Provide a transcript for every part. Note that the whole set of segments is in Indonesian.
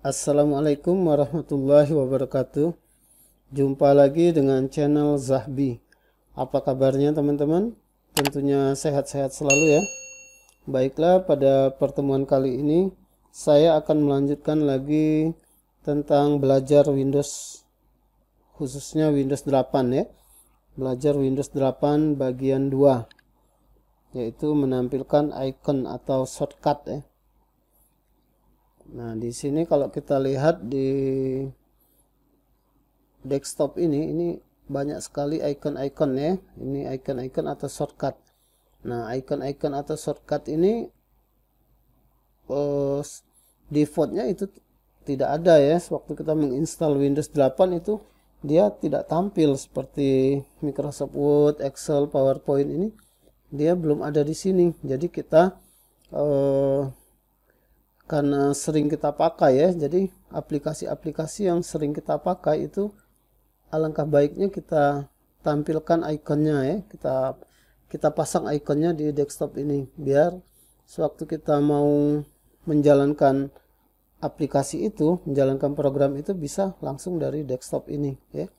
Assalamualaikum warahmatullahi wabarakatuh Jumpa lagi dengan channel Zahbi Apa kabarnya teman-teman? Tentunya sehat-sehat selalu ya Baiklah pada pertemuan kali ini Saya akan melanjutkan lagi tentang belajar Windows Khususnya Windows 8 ya Belajar Windows 8 bagian 2 Yaitu menampilkan icon atau shortcut ya Nah, di sini kalau kita lihat di desktop ini, ini banyak sekali icon-icon ya. Ini icon-icon atau shortcut. Nah, icon-icon atau shortcut ini uh, defaultnya itu tidak ada ya. Waktu kita menginstal Windows 8 itu dia tidak tampil seperti Microsoft Word, Excel, PowerPoint ini. Dia belum ada di sini. Jadi kita uh, karena sering kita pakai ya jadi aplikasi-aplikasi yang sering kita pakai itu alangkah baiknya kita tampilkan ikonnya ya kita kita pasang ikonnya di desktop ini biar sewaktu kita mau menjalankan aplikasi itu menjalankan program itu bisa langsung dari desktop ini ya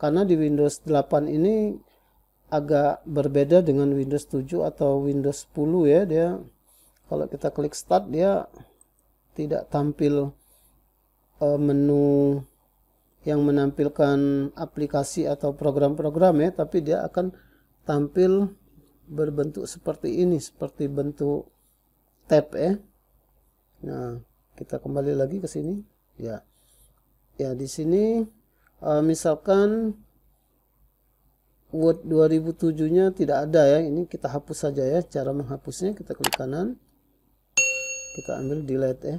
karena di Windows 8 ini agak berbeda dengan Windows 7 atau Windows 10 ya dia kalau kita klik start dia tidak tampil uh, menu yang menampilkan aplikasi atau program-program ya, tapi dia akan tampil berbentuk seperti ini, seperti bentuk tab ya. Nah, kita kembali lagi ke sini. Ya. Ya, di sini uh, misalkan Word 2007-nya tidak ada ya. Ini kita hapus saja ya. Cara menghapusnya kita klik kanan kita ambil delete ya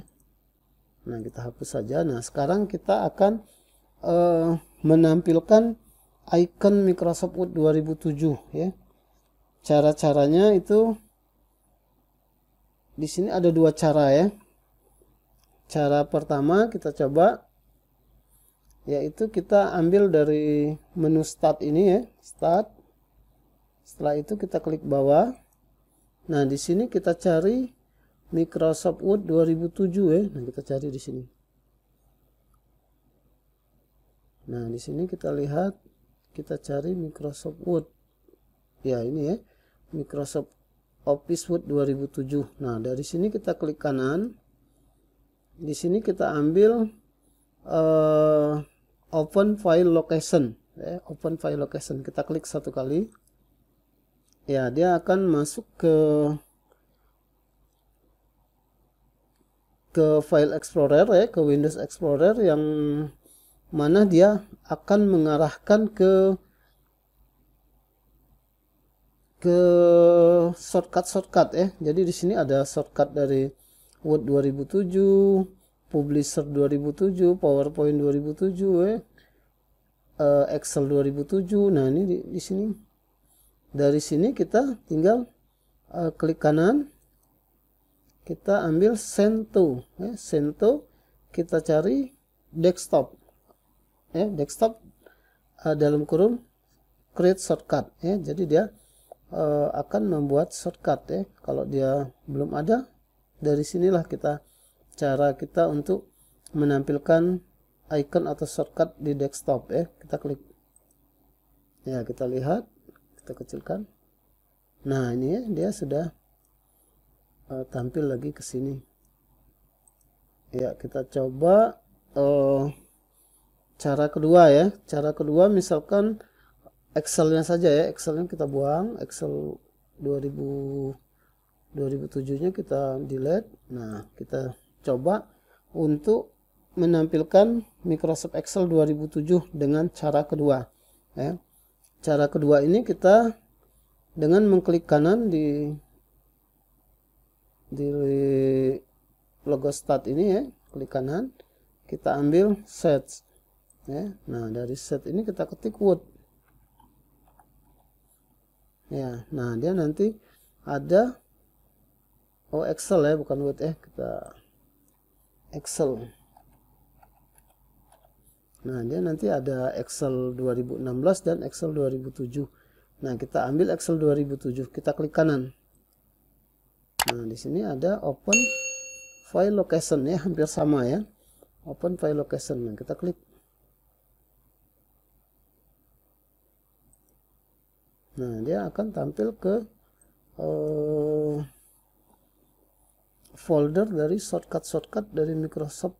nah kita hapus saja nah sekarang kita akan uh, menampilkan icon Microsoft Word 2007 ya cara-caranya itu di sini ada dua cara ya cara pertama kita coba yaitu kita ambil dari menu start ini ya start setelah itu kita klik bawah nah di sini kita cari Microsoft Word 2007 ya. Eh. Nah, kita cari di sini. Nah, di sini kita lihat kita cari Microsoft Word. Ya, ini ya. Microsoft Office Word 2007. Nah, dari sini kita klik kanan. Di sini kita ambil uh, open file location ya, open file location kita klik satu kali ya dia akan masuk ke ke file explorer ya ke Windows Explorer yang mana dia akan mengarahkan ke ke shortcut-shortcut ya. Jadi di sini ada shortcut dari Word 2007, Publisher 2007, PowerPoint 2007 ya. eh Excel 2007. Nah, ini di, di sini. Dari sini kita tinggal uh, klik kanan kita ambil sento ya, sento kita cari desktop ya desktop uh, dalam kurung create shortcut ya jadi dia uh, akan membuat shortcut ya kalau dia belum ada dari sinilah kita cara kita untuk menampilkan icon atau shortcut di desktop ya kita klik ya kita lihat kita kecilkan nah ini ya dia sudah uh, tampil lagi ke sini ya kita coba uh, cara kedua ya cara kedua misalkan Excelnya saja ya Excelnya kita buang Excel 2000 2007 nya kita delete nah kita coba untuk menampilkan Microsoft Excel 2007 dengan cara kedua ya cara kedua ini kita dengan mengklik kanan di di logo start ini ya klik kanan kita ambil set ya nah dari set ini kita ketik word ya nah dia nanti ada oh excel ya bukan word eh ya, kita excel nah dia nanti ada excel 2016 dan excel 2007 nah kita ambil excel 2007 kita klik kanan Nah, di sini ada open file location ya, hampir sama ya. Open file location. Nah, kita klik. Nah, dia akan tampil ke uh, folder dari shortcut-shortcut dari Microsoft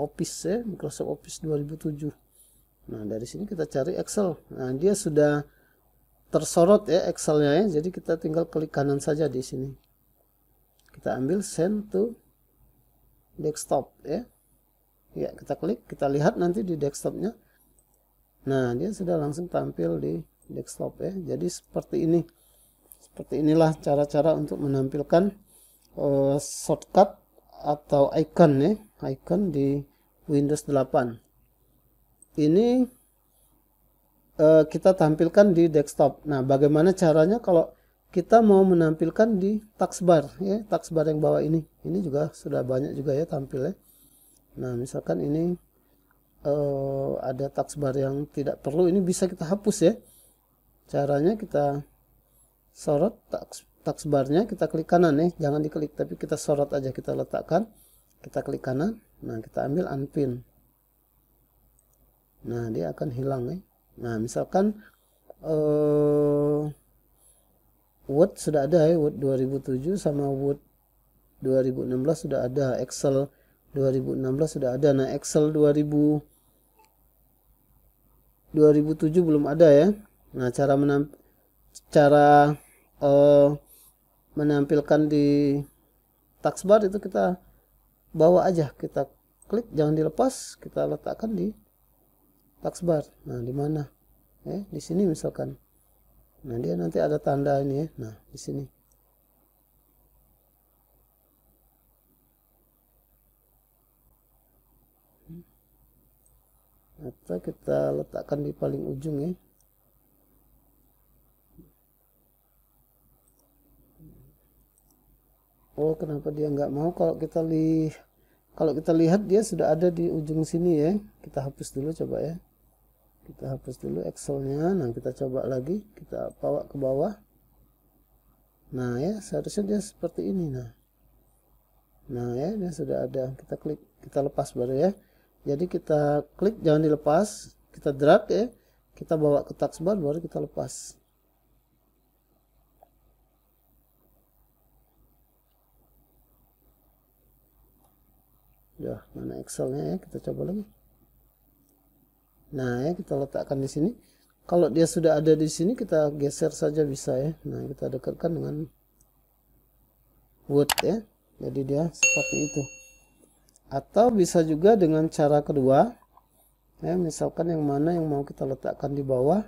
Office ya, Microsoft Office 2007. Nah, dari sini kita cari Excel. Nah, dia sudah tersorot ya Excelnya ya, jadi kita tinggal klik kanan saja di sini kita ambil send to desktop ya ya kita klik kita lihat nanti di desktopnya nah dia sudah langsung tampil di desktop ya jadi seperti ini seperti inilah cara-cara untuk menampilkan uh, shortcut atau icon ya icon di Windows 8 ini uh, kita tampilkan di desktop nah bagaimana caranya kalau kita mau menampilkan di taxbar ya taxbar yang bawah ini ini juga sudah banyak juga ya tampilnya nah misalkan ini uh, ada taxbar yang tidak perlu ini bisa kita hapus ya caranya kita sorot tax taxbarnya kita klik kanan ya jangan diklik tapi kita sorot aja kita letakkan kita klik kanan nah kita ambil unpin nah dia akan hilang ya nah misalkan uh, Word sudah ada ya, Word 2007 sama Word 2016 sudah ada, Excel 2016 sudah ada. Nah, Excel 2000 2007 belum ada ya. Nah, cara menamp cara uh, menampilkan di taskbar itu kita bawa aja, kita klik jangan dilepas, kita letakkan di taskbar. Nah, di mana? Eh, di sini misalkan. Nah, dia nanti ada tanda ini ya. Nah, di sini. Mata kita letakkan di paling ujung ya. Oh, kenapa dia nggak mau? Kalau kita lihat, kalau kita lihat dia sudah ada di ujung sini ya. Kita hapus dulu coba ya kita hapus dulu Excelnya nah kita coba lagi kita bawa ke bawah nah ya seharusnya dia seperti ini nah nah ya dia sudah ada kita klik kita lepas baru ya jadi kita klik jangan dilepas kita drag ya kita bawa ke taskbar baru kita lepas ya mana Excelnya ya kita coba lagi Nah, ya kita letakkan di sini. Kalau dia sudah ada di sini, kita geser saja bisa ya. Nah, kita dekatkan dengan wood ya. Jadi dia seperti itu. Atau bisa juga dengan cara kedua. Ya, misalkan yang mana yang mau kita letakkan di bawah.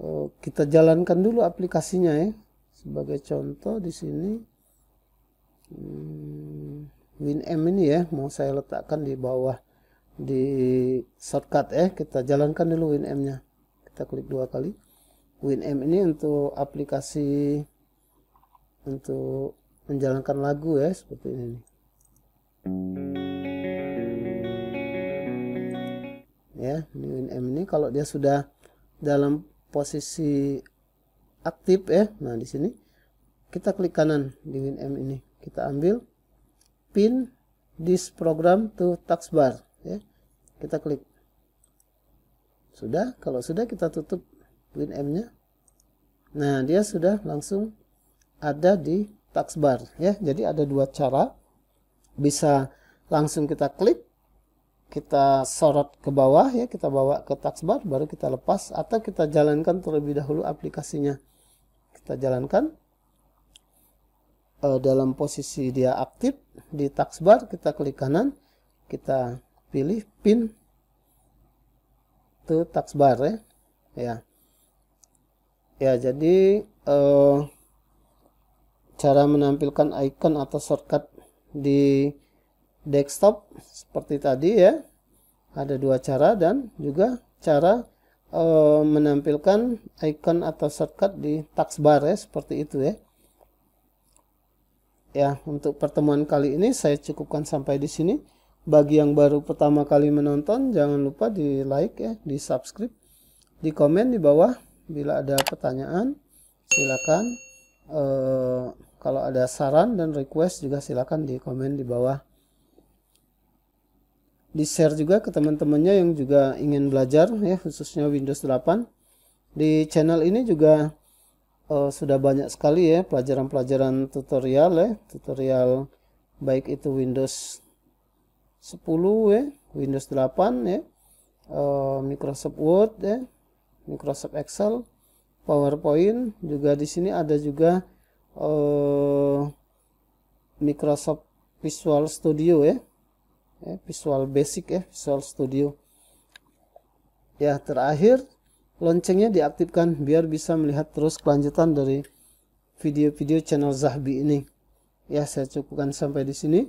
Oh, kita jalankan dulu aplikasinya ya. Sebagai contoh di sini. Hmm, WinM ini ya, mau saya letakkan di bawah di shortcut eh kita jalankan dulu WinM nya kita klik dua kali WinM ini untuk aplikasi untuk menjalankan lagu ya seperti ini ya ini WinM ini kalau dia sudah dalam posisi aktif ya nah di sini kita klik kanan di WinM ini kita ambil pin this program to taskbar kita klik sudah kalau sudah kita tutup WinM nya nah dia sudah langsung ada di taskbar ya jadi ada dua cara bisa langsung kita klik kita sorot ke bawah ya kita bawa ke taskbar baru kita lepas atau kita jalankan terlebih dahulu aplikasinya kita jalankan e, dalam posisi dia aktif di taskbar kita klik kanan kita pilih pin to taskbar ya eh? ya ya jadi eh, cara menampilkan icon atau shortcut di desktop seperti tadi ya ada dua cara dan juga cara eh, menampilkan icon atau shortcut di taskbar ya eh, seperti itu ya ya untuk pertemuan kali ini saya cukupkan sampai di sini bagi yang baru pertama kali menonton jangan lupa di like ya di subscribe di komen di bawah bila ada pertanyaan silakan e, kalau ada saran dan request juga silakan di komen di bawah di share juga ke teman-temannya yang juga ingin belajar ya khususnya Windows 8 di channel ini juga uh, sudah banyak sekali ya pelajaran-pelajaran tutorial ya tutorial baik itu Windows 10 ya, Windows 8 ya, uh, Microsoft Word ya, Microsoft Excel, PowerPoint juga di sini ada juga uh, Microsoft Visual Studio ya. ya, Visual Basic ya, Visual Studio. Ya terakhir loncengnya diaktifkan biar bisa melihat terus kelanjutan dari video-video channel Zahbi ini. Ya, saya cukupkan sampai di sini.